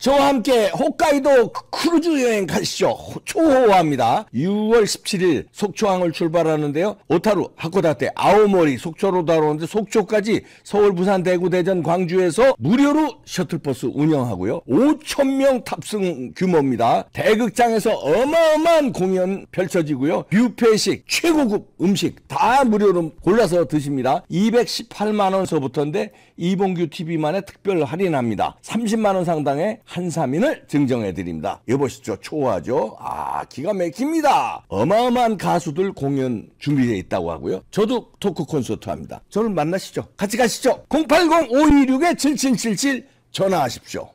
저와 함께 홋카이도 크루즈 여행 가시죠. 초호화입니다. 6월 17일 속초항을 출발하는데요. 오타루, 하코다테, 아오모리, 속초로 다루는데 속초까지 서울, 부산, 대구, 대전, 광주에서 무료로 셔틀버스 운영하고요. 5천명 탑승 규모입니다. 대극장에서 어마어마한 공연 펼쳐지고요. 뷔페식, 최고급 음식 다 무료로 골라서 드십니다. 218만원서부터인데 이봉규 TV만의 특별 할인합니다. 30만원 상당의 한사민을 증정해 드립니다. 여보시죠. 초하죠. 아, 기가 막힙니다. 어마어마한 가수들 공연 준비되어 있다고 하고요. 저도 토크 콘서트 합니다. 저를 만나시죠. 같이 가시죠. 080-526-7777 전화하십시오.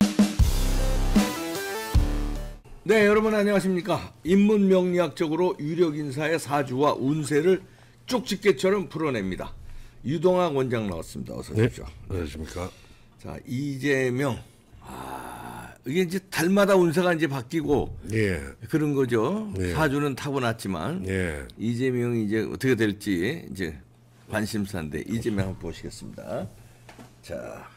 네, 여러분 안녕하십니까? 인문 명리학적으로 유력 인사의 사주와 운세를 쪽집게처럼 풀어냅니다. 유동학 원장 나왔습니다. 어서 오십시오. 네, 안녕하십니까? 자, 이재명 아, 이게 이제 달마다 운세가 이제 바뀌고 예. 그런 거죠. 예. 사주는 타고났지만 예. 이재명이 이제 어떻게 될지 이제 관심사인데 이재명 한번 보시겠습니다. 자,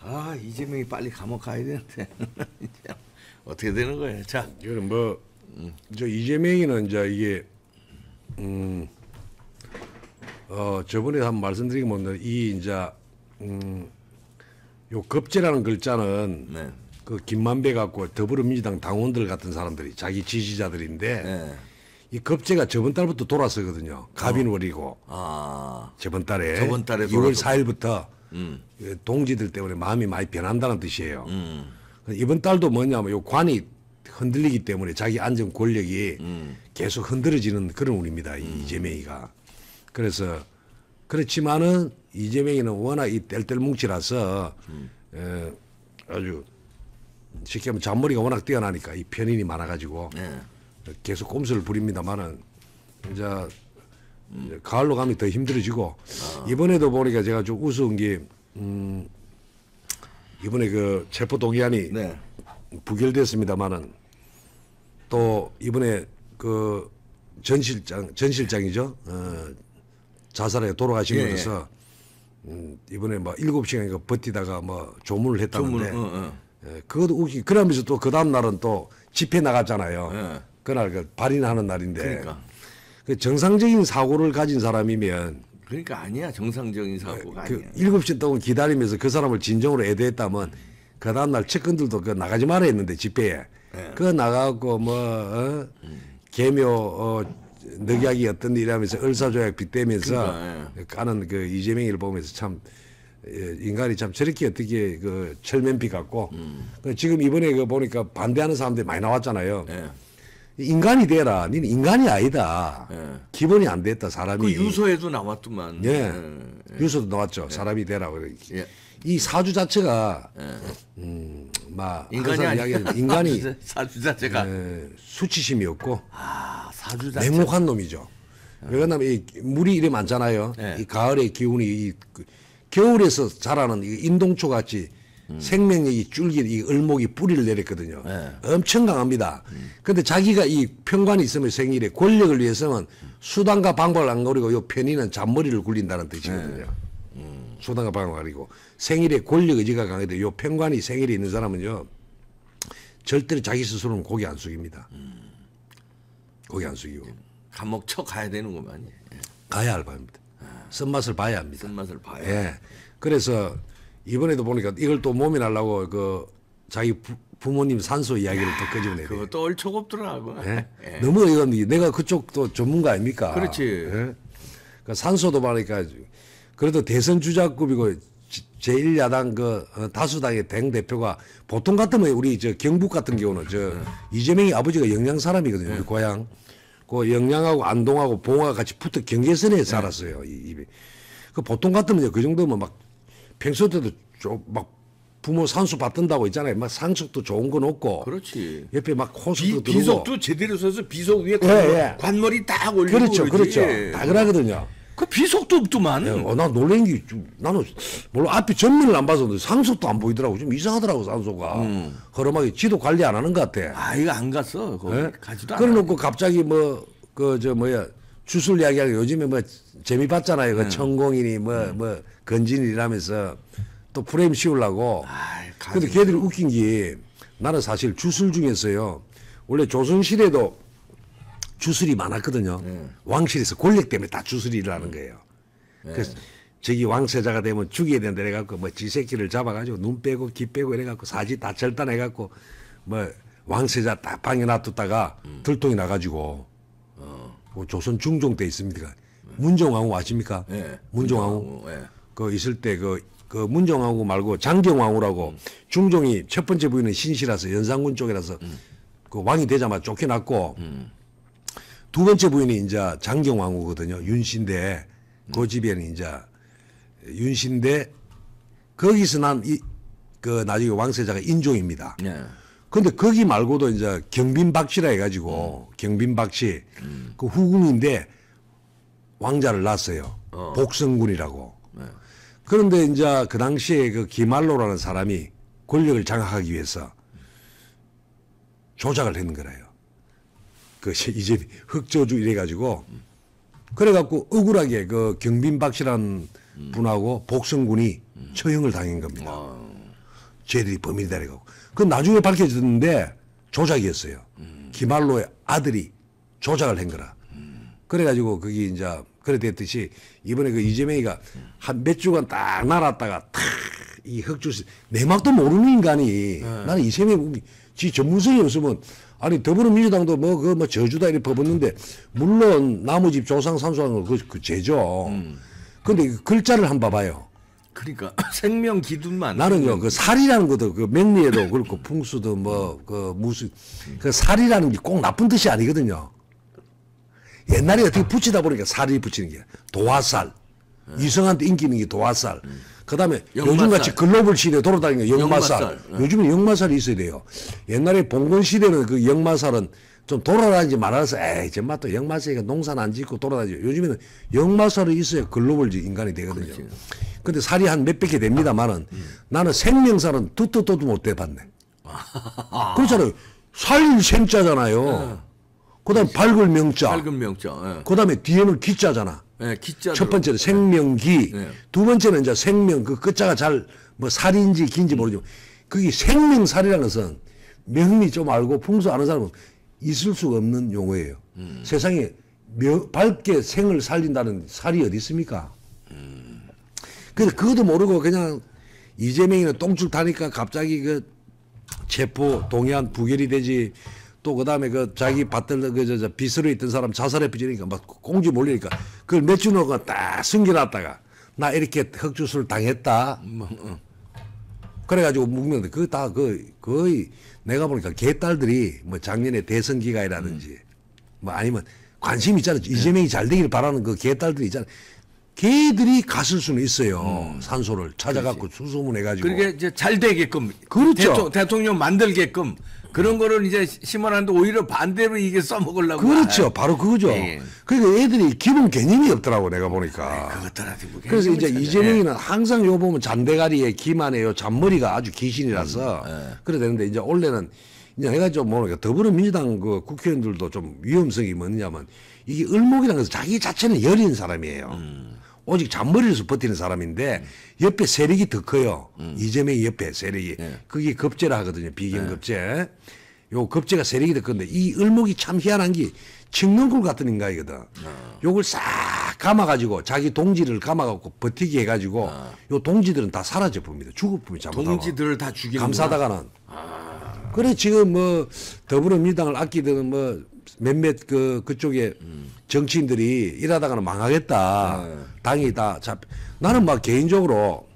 아 이재명이 빨리 감옥 가야 되는데 어떻게 되는 거예요? 자, 이거는 뭐저 이재명이는 이제 이게 음. 어, 저번에 한 말씀드리기 못는이 이제 음, 요 급제라는 글자는 네. 그 김만배 갖고 더불어민주당 당원들 같은 사람들이 자기 지지자들인데 네. 이 급제가 저번 달부터 돌아서거든요 가빈월이고 아. 어. 아. 저번 달에 저번 달에 2월 4일부터 음. 동지들 때문에 마음이 많이 변한다는 뜻이에요. 음. 이번 달도 뭐냐면 요 관이 흔들리기 때문에 자기 안전 권력이 음. 계속 흔들어지는 그런 운입니다. 이 음. 이재명이가. 그래서 그렇지만은 이재명이는 워낙 이 뗄뗄뭉치라서 음. 에, 아주 쉽게 하면 잔머리가 워낙 뛰어나니까 이 편인이 많아가지고 네. 계속 꼼수를 부립니다만은 이제, 음. 가을로 가면 더 힘들어지고 아. 이번에도 보니까 제가 좀 우스운 게 음, 이번에 그 체포 동의안이 네. 부결됐습니다만은 또 이번에 그 전실장 전실장이죠 어, 자살에 돌아가신 분에서. 예, 예. 음, 이번에 막 일곱 시간인가 버티다가 뭐 조문을 했다는데 조문, 어, 어. 예, 그것도 웃기. 그러면서 또 그 다음 날은 또 집회 나갔잖아요. 예. 그날 그 발인하는 날인데. 그러니까. 그 정상적인 사고를 가진 사람이면 그러니까 아니야 정상적인 예, 사고가 그, 아니야. 일곱 시 동안 기다리면서 그 사람을 진정으로 애도했다면그 다음 날 측근들도 그 나가지 말아 야 했는데 집회에 예. 그 나가고 뭐 어, 음. 개묘 어, 늑약이 어떤 일하면서 을사조약 빗대면서 그러니까, 예. 까는 그 이재명이를 보면서 참 예, 인간이 참 저렇게 어떻게 그 철면피 같고 음. 그 지금 이번에 그 보니까 반대하는 사람들이 많이 나왔잖아요. 예. 인간이 되라. 니는 인간이 아니다. 예. 기본이 안 됐다. 사람이. 그 유서에도 나왔더만. 예. 예. 유서도 나왔죠. 예. 사람이 되라. 예. 이 사주 자체가 음, 막 인간이 아니 인간이 사주 자체가 수치심이 없고 아, 사주 자체. 냉혹한 놈이죠. 어. 왜냐하면 이 물이 이래 많잖아요. 네. 이 가을의 기운이 이 그, 겨울에서 자라는 이 인동초 같이 음. 생명력이 줄긴 이 을목이 뿌리를 내렸거든요. 네. 엄청 강합니다. 음. 근데 자기가 이 평관이 있으면 생일에 권력을 위해서는 수단과 방법을 안 가리고 요 편의는 잔머리를 굴린다는 뜻이거든요. 네. 음. 수단과 방법을 가리고 생일에 권력 의지가 강해도 요 평관이 생일에 있는 사람은요. 절대로 자기 스스로는 고개 안 숙입니다. 음. 고개 안 숙이고. 감옥 쳐 가야 되는구만. 예. 가야 할 바입니다. 아. 쓴맛을 봐야 합니다. 쓴맛을 봐야. 예. 그래서 이번에도 보니까 이걸 또 몸이 날라고 그 자기 부, 모님 산소 이야기를 또 끄집어내요. 그것도 얼척없더라고. 예? 예. 너무 이건 내가 그쪽도 전문가 아닙니까? 그렇지. 예? 그러니까 산소도 말하니까 그래도 대선 주자급이고 제1야당 그 어, 다수당의 당 대표가 보통 같으면 우리 저 경북 같은 경우는 저 네. 이재명이 아버지가 영양 사람이거든요. 네. 우리 고향. 그 영양하고 안동하고 봉화가 같이 붙어 경계선에 네. 살았어요. 이 입이. 그 보통 같으면 그 정도면 막 평소 때도 좀 막 부모 산수 받든다고 있잖아요. 막 상속도 좋은 건 없고. 그렇지. 옆에 막 호수도 비, 들고. 비석도 제대로 서서 비속 위에 예, 예. 관머리 딱 올리고. 그렇죠. 그렇죠. 그러지. 그렇죠. 다 그러거든요. 네. 그 비속도 없더만. 예, 어, 나 놀란 게 좀, 나는 물론 앞에 전면을 안 봐서 상속도 안 보이더라고. 좀 이상하더라고 산소가. 음. 허름하게 지도 관리 안 하는 것 같아. 아 이거 안 갔어. 예? 가지도 않아. 그래놓고 갑자기 뭐 그 저 뭐야 주술 이야기하고 요즘에 뭐 재미 봤잖아요. 그 천공이니 음. 뭐뭐 뭐, 음. 뭐 건진이라면서 또 프레임 씌우려고. 아 근데 걔들이 웃긴 게 나는 사실 주술 중에서요. 원래 조선시대도 주술이 많았거든요. 네. 왕실에서 권력 때문에 다 주술이를 하는 네. 거예요. 네. 그래서 저기 왕세자가 되면 죽여야 된다 해갖고 뭐 지새끼를 잡아가지고 눈 빼고 귀 빼고 이래갖고 사지 다 절단해갖고 뭐 왕세자 다 방에 놔뒀다가 음. 들통이 나가지고 어. 뭐 조선 중종 때 있습니다. 문종왕후 아십니까? 네. 문종왕후 네. 그 있을 때 그 그문종왕후 말고 장경왕후라고 음. 중종이 첫 번째 부인은 신씨라서 연산군 쪽이라서 음. 그 왕이 되자마자 쫓겨났고 음. 두 번째 부인이 이제 장경왕후거든요. 윤신대 그 음. 집에는 이제 윤신대 거기서 난이그 나중에 왕세자가 인종입니다. 네. 근데 거기 말고도 이제 경빈박씨라 해가지고 음. 경빈박씨 음. 그 후궁인데 왕자를 낳았어요. 어. 복성군이라고. 네. 그런데 이제 그 당시에 그 기말로라는 사람이 권력을 장악하기 위해서 조작을 했는 거예요. 그 이제 흑조주 이래가지고 그래갖고 억울하게 그 경빈박씨란 음. 분하고 복성군이 처형을 당한 겁니다. 아. 쟤들이 범인이다 이래갖고 그 나중에 밝혀졌는데 조작이었어요. 음. 김할로의 아들이 조작을 한 거라. 그래가지고 그게 이제 그래 됐듯이 이번에 그 이재명이가 한 몇 주간 딱 날았다가 탁 이 흑주 내막도 모르는 인간이 네. 나는 이재명이 지 전문성이 없으면 아니 더불어민주당도 뭐 그뭐 뭐 저주다 이렇게 퍼붓는데 물론 나무집 조상 산수하는 그, 거그제죠그런데 음. 글자를 한 번 봐봐요. 그러니까 생명 기둔만 나는요 그 살이라는 것도 그 명리에도 그렇고 풍수도 뭐 그 무슨 그 살이라는 게 꼭 나쁜 뜻이 아니거든요. 옛날에 어떻게 붙이다 보니까 살이 붙이는 게 도화살 음. 이성한테 인기 있는 게 도화살 음. 그다음에 요즘같이 글로벌 시대 에 돌아다니는 역마살. 역마살. 네. 요즘은 역마살이 있어야 돼요. 옛날에 봉건 시대는 그 역마살은 좀 돌아다니지 말아서 에이 정말 또 역마살이니까 농사는 안 짓고 돌아다니죠. 요즘에는 역마살이 있어야 글로벌 인간이 되거든요. 그렇지. 근데 살이 한 몇백 개 됩니다만은 음. 나는 생명살은 뚜뚜뚜도못 돼봤네. 아. 그렇잖아요. 살인 생자잖아요. 네. 그다음 에 밝을 명자. 밝은 명자. 네. 그다음에 뒤에는 기자잖아. 네, 예, 기자. 첫 번째는 예. 생명기. 네. 두 번째는 이제 생명 그 끝자가 잘 뭐 살인지 긴지 모르지만 그게 생명살이라는 것은 명리 좀 알고 풍수 아는 사람은 있을 수가 없는 용어예요. 음. 세상에 명, 밝게 생을 살린다는 살이 어디 있습니까? 음. 그것도 모르고 그냥 이재명이는 똥줄 타니까 갑자기 그 체포 동해안 부결이 되지 또 그다음에 그 자기 밭들 그저저 빚으로 있던 사람 자살해 빚으니까 막 공지 몰리니까 그걸 몇 주노가 딱 숨겨놨다가 나 이렇게 흑주술 당했다. 뭐, 어. 그래가지고 묵는데 그다그 거의 내가 보니까 개딸들이 뭐 작년에 대선 기간이라든지 음. 뭐 아니면 관심 있잖아. 이재명이 네. 잘 되길 바라는 그 개딸들이 있잖아. 개들이 갔을 수는 있어요. 음. 산소를 찾아갖고 수소문해가지고. 그게 그러니까 이제 잘 되게끔. 그렇죠. 대통, 령 만들게끔 그런 거를 이제 심어놨는데 오히려 반대로 이게 써먹으려고. 그렇죠. 하 바로 그거죠. 예, 예. 그러니까 애들이 기본 개념이 없더라고 내가 보니까. 네, 아, 그것들한테 뭐 그래서 이제 찾아. 이재명이는 예. 항상 요 보면 잔대가리에 기만해요. 잔머리가 아주 귀신이라서. 음, 예. 그래 되는데 이제 원래는 이제 내가 좀 모르니까 더불어민주당 그 국회의원들도 좀 위험성이 뭐냐면 이게 을목이라는 것은 자기 자체는 여린 사람이에요. 음. 오직 잔머리로서 버티는 사람인데 음. 옆에 세력이 더 커요. 음. 이재명 옆에 세력이. 네. 그게 급제라 하거든요. 비경 급제. 예. 요 급제가 세력이 더 큰데 이 을목이 참 희한한 게 측면골 같은 인간이거든. 어. 요걸 싹 감아가지고 자기 동지를 감아갖고 버티게 해가지고 어. 요 동지들은 다 사라져 봅니다. 죽을 뿐이 잘못하 동지들을 다 죽이는 감싸다가는. 아. 그래 지금 뭐 더불어민주당을 아끼든 뭐 몇몇 그 그쪽에 정치인들이 일하다가는 망하겠다. 네. 당이 다 잡. 나는 막 개인적으로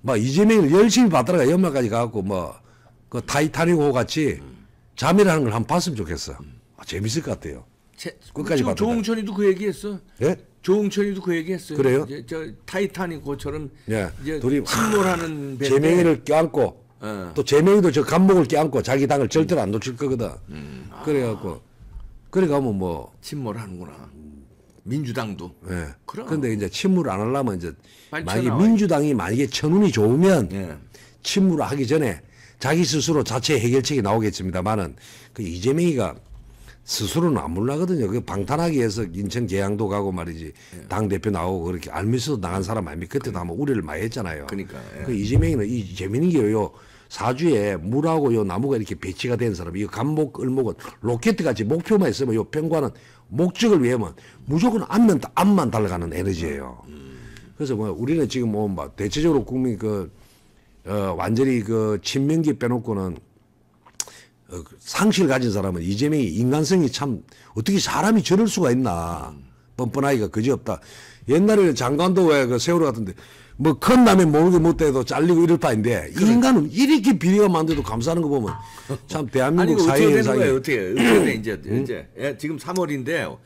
막 이재명을 열심히 받다가 연말까지 가갖고 뭐 그 타이타닉호 같이 잠이라는 걸 한번 봤으면 좋겠어. 아, 재밌을 것 같아요. 제, 끝까지 봤다. 조홍천이도 그 얘기했어. 예? 조홍천이도 그 얘기했어요. 그래요? 이제 저 타이타닉호처럼 예. 이제 둘이 침몰하는 배. 재명이를 껴안고 어. 또 재명이도 저 감목을 껴안고 자기 당을 절대로 안 놓칠 거거든. 음. 아. 그래갖고 그러니까 하면 뭐 침몰 하는구나. 민주당도. 예. 그럼. 데 이제 침몰 안 하려면 이제 만약에 민주당이 만약에 천운이 좋으면 예. 침몰 하기 전에 자기 스스로 자체 해결책이 나오겠습니다만은 그 이재명이가 스스로는 안 몰라거든요. 그 방탄하기 위해서 인천 계양도 가고 말이지 예. 당 대표 나오고 그렇게 알면서도 나간 사람 아닙니까? 그때도 아마 그러니까. 우려를 많이 했잖아요. 그러니까. 예. 그 이재명이는 이재명이요. 사주에 물하고 요 나무가 이렇게 배치가 된 사람, 이거 간목, 을목은 로켓같이 목표만 있으면 요 평관은 목적을 위해면 무조건 앞만, 앞만 달려가는 에너지예요. 그래서 뭐 우리는 지금 뭐, 뭐 대체적으로 국민 그, 어, 완전히 그 친명기 빼놓고는 어, 그 상실 가진 사람은 이재명이 인간성이 참 어떻게 사람이 저럴 수가 있나. 뻔뻔하기가 그지없다. 옛날에는 장관도 왜그 세월호 같은데 뭐 큰 남의 모르게 못해도 잘리고 이럴 바인데 그래. 그렇죠. 인간은 이렇게 비리가 만들도 감사하는거 보면 참 대한민국 사회 현상이 어떻게 어떻게 이제 음? 이제 예, 지금 3월인데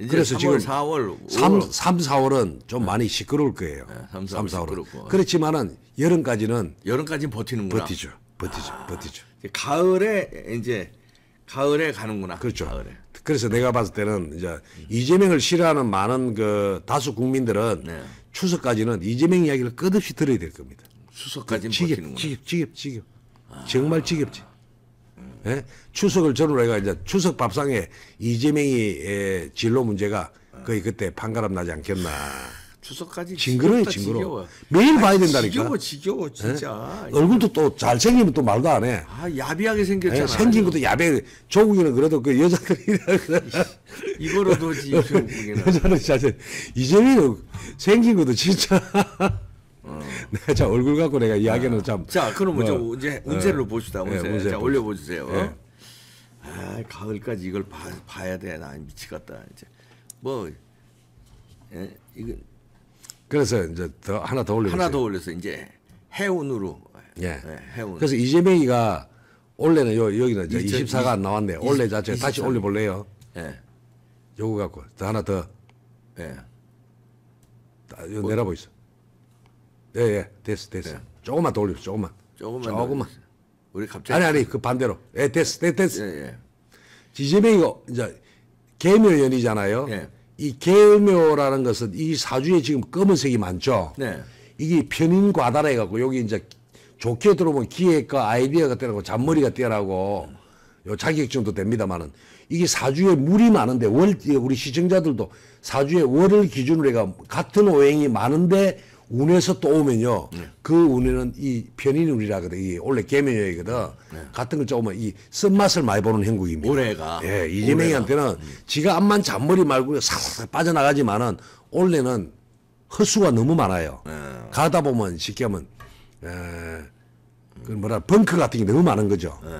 이제 그래서 3월, 지금 4월 3, 3 4월은 좀 네. 많이 시끄러울 거예요. 네, 3, 4월 3, 4월은 그렇지만은 여름까지는 여름까지버티는거나 버티죠. 버티죠. 아, 버티죠. 가을에 이제 가을에 가는구나. 그렇죠. 가을에. 그래서 내가 봤을 때는 이제 이재명을 싫어하는 많은 그 다수 국민들은 네. 추석까지는 이재명 이야기를 끝없이 들어야 될 겁니다. 추석까지 지겹, 지겹, 지겹, 지겹. 아. 정말 지겹지. 예? 추석을 전후로 해가 이제 추석 밥상에 이재명이 진로 문제가 거의 그때 판가름 나지 않겠나. 주석까지 징그러요 워 징그러. 지겨워. 매일 봐야 된다니까. 지겨워 지겨워 예? 진짜. 예? 얼굴도 또 잘생기면 또 말도 안 해. 아 야비하게 생겼잖아. 예? 생긴 것도 야비하게. 조국이는 그래도 그 여자 이거로도지 조 여자는 진짜 이재민은 생긴 것도 진짜. 어. 내가 자 얼굴 갖고 내가 이야기는 아. 참. 자 그럼 먼 뭐, 이제 예. 운세를 어. 봅시다. 운세. 예, 운세 자 올려보세요. 예. 아 가을까지 이걸 봐, 봐야 돼. 나 미치겠다 이제. 뭐 예? 이거. 그래서 이제 더 하나 더 올려 하나 더 올려서 이제 해운으로 예. 네, 해운. 그래서 이재명이가 원래는 요 여기는 이제 20, 24가 안 나왔네. 요 원래 자체 다시 올려 볼래요. 예. 요거 갖고 더 하나 더 예. 아, 내려보 이소 예, 예. 됐어, 됐어. 예. 조금만 더 올려. 조금만. 조금만. 조금만. 우리 갑자기 아니 아니 그 반대로. 예, 됐어. 됐어. 예, 예. 이재명이가 이제 개묘연이잖아요. 예. 이 계묘라는 것은 이 사주에 지금 검은색이 많죠. 네. 이게 편인 과다라 해갖고 여기 이제 좋게 들어보면 기획과 아이디어가 뛰어나고 잔머리가 뛰어나고 요 자격증도 됩니다만은 이게 사주에 물이 많은데 월 우리 시청자들도 사주에 월을 기준으로 해가 같은 오행이 많은데 운에서 또 오면요. 네. 그 운에는 이 편인운이라 그래. 이 원래 개명이거든 네. 같은 걸 쪼으면 이 쓴맛을 많이 보는 행국입니다. 올해가. 예, 이재명이한테는 음. 지가 암만 잔머리 말고 싹싹 빠져나가지만은 원래는 헛수가 너무 많아요. 네. 가다 보면 쉽게 하면 에, 예, 그 뭐라 벙크 같은 게 너무 많은 거죠. 네.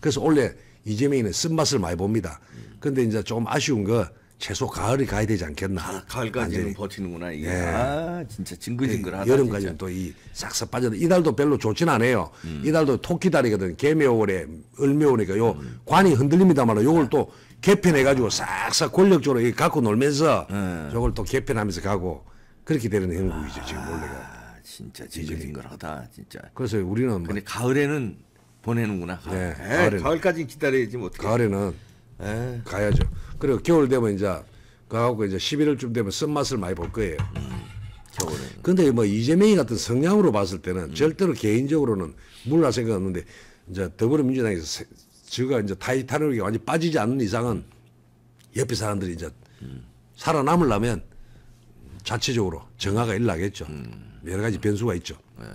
그래서 원래 이재명이는 쓴맛을 많이 봅니다. 음. 근데 이제 조금 아쉬운 거 최소 가을이 가야 되지 않겠나. 가을까지는 완전히. 버티는구나 이게. 예. 아 진짜 징글징글하다. 네, 여름까지는 또이 싹싹 빠져. 이달도 별로 좋진 않아요. 음. 이달도 토끼달이거든. 개묘월에 을묘오니까 요 음. 관이 흔들립니다만 요걸 아. 또 개편해가지고 싹싹 권력적으로 갖고 놀면서 음. 요걸 또 개편하면서 가고 그렇게 되는 형국이죠 아. 지금 원래가. 진짜 징글징글하다 진짜. 그래서 우리는 뭐 근데 뭐. 가을에는 보내는구나. 가을. 네, 가을에는. 가을까지 기다려야지 뭐 어떻 가을에는 에이. 가야죠. 그리고 겨울 되면 이제 그하고 이제 11월쯤 되면 쓴맛을 많이 볼 거예요. 음, 겨울에. 근데 뭐 이재명이 같은 성향으로 봤을 때는 음. 절대로 개인적으로는 물라 생각 없는데 이제 더불어민주당에서 세, 저가 이제 타이타닉로 완전히 빠지지 않는 이상은 옆에 사람들이 이제 음. 살아남으려면 자체적으로 정화가 일나겠죠. 여러 가지 변수가 있죠. 네.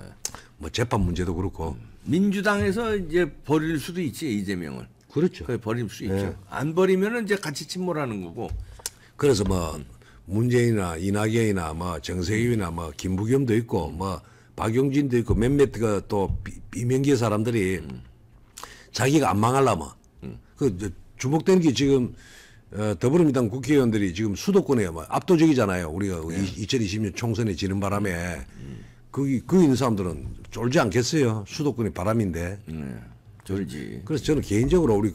뭐 재판 문제도 그렇고. 음. 민주당에서 이제 버릴 수도 있지 이재명을. 그렇죠. 그 버릴 수 예. 있죠. 안 버리면은 이제 같이 침몰하는 거고. 그래서 뭐 문재인이나 이낙연이나 뭐 정세균이나 뭐 김부겸도 있고 뭐 박용진도 있고 몇몇 그또 비명계 사람들이 음. 자기가 안 망하려면 그 주목된 게 지금 어, 더불어민당 국회의원들이 지금 수도권에 막 뭐 압도적이잖아요. 우리가 네. 2020년 총선에 지는 바람에 음. 거기 그 있는 사람들은 쫄지 않겠어요. 수도권이 바람인데. 네. 졸지. 그래서 저는 개인적으로 우리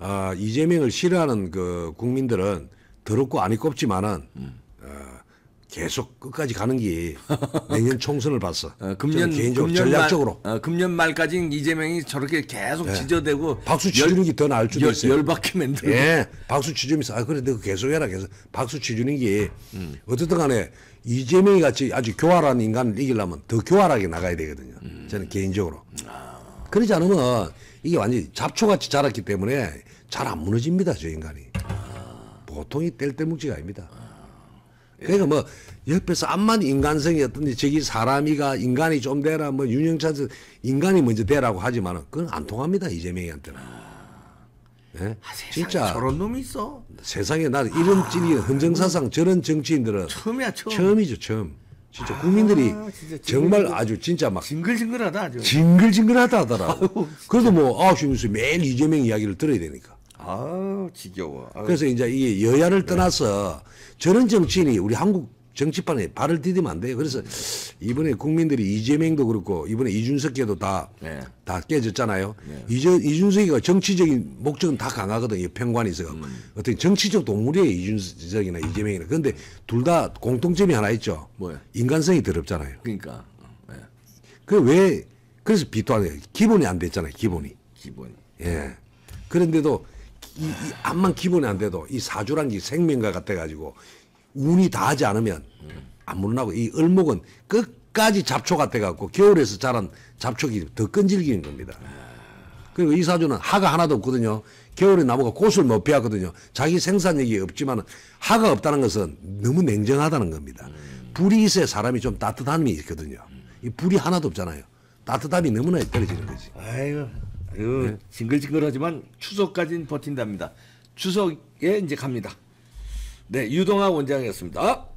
아, 이재명을 싫어하는 그 국민들은 더럽고 안 이꼽지만은 음. 어, 계속 끝까지 가는 게 내년 총선을 봤어. 어, 금년 개인적으로 금년 전략적으로. 말, 어, 금년 말까지 이재명이 저렇게 계속 네. 지저대고 박수 치주는 게 더 나을 줄도 있어 열받게 만들고. 예, 박수 치주면서 아 그래 너 계속해라 계속 박수 치주는 게 음. 어쨌든 간에 이재명이 같이 아주 교활한 인간을 이기려면 더 교활하게 나가야 되거든요. 음. 저는 개인적으로. 아. 그러지 않으면 이게 완전히 잡초같이 자랐기 때문에 잘 안 무너집니다, 저 인간이. 아... 보통이 뗄때뭉치가 아닙니다. 그러니까 뭐 옆에서 암만 인간성이 어떤지 저기 사람이가 인간이 좀 되라 뭐 윤영찬 인간이 먼저 되라고 하지만 그건 안 통합니다 이재명이한테는. 네? 아, 진짜 저런 놈이 있어. 세상에 나 이런 찐이 헌정사상 저런 정치인들은 처음이야 처음. 처음이죠 처음. 진짜 국민들이 아, 진짜 정말 아주 진짜 막 징글징글하다 아주 징글징글하다 하더라 그래도 뭐 아홉 시 뉴스 매일 이재명 이야기를 들어야 되니까. 아 지겨워. 아유. 그래서 이제 이 여야를 떠나서 네. 저런 정치인이 우리 한국 정치판에 발을 디디면 안 돼요. 그래서 이번에 국민들이 이재명도 그렇고 이번에 이준석께도 다, 네. 다 깨졌잖아요. 네. 이제, 이준석이가 정치적인 목적은 다 강하거든요. 평관이 있어요. 음. 어떤 정치적 동물이에요. 이준석이나 이재명이나. 그런데 둘 다 공통점이 하나 있죠. 뭐야? 인간성이 더럽잖아요. 그러니까. 네. 그왜 그래서 비토하는 거예요. 기본이 안 됐잖아요. 기본이. 기본. 예. 그런데도 이, 이 암만 기본이 안 돼도 이 사주란 게 생명과 같아가지고 운이 다하지 않으면 안 물어나고 이 을목은 끝까지 잡초 같아갖고 겨울에서 자란 잡초기 더 끈질기는 겁니다. 그리고 이 사주는 하가 하나도 없거든요. 겨울에 나무가 꽃을 못 피하거든요. 자기 생산력이 없지만 하가 없다는 것은 너무 냉정하다는 겁니다. 불이 있어야 사람이 좀 따뜻함이 있거든요. 이 불이 하나도 없잖아요. 따뜻함이 너무나 떨어지는 거지. 아유, 아유 네. 징글징글하지만 추석까지는 버틴답니다. 추석에 이제 갑니다. 네, 유동학 원장이었습니다.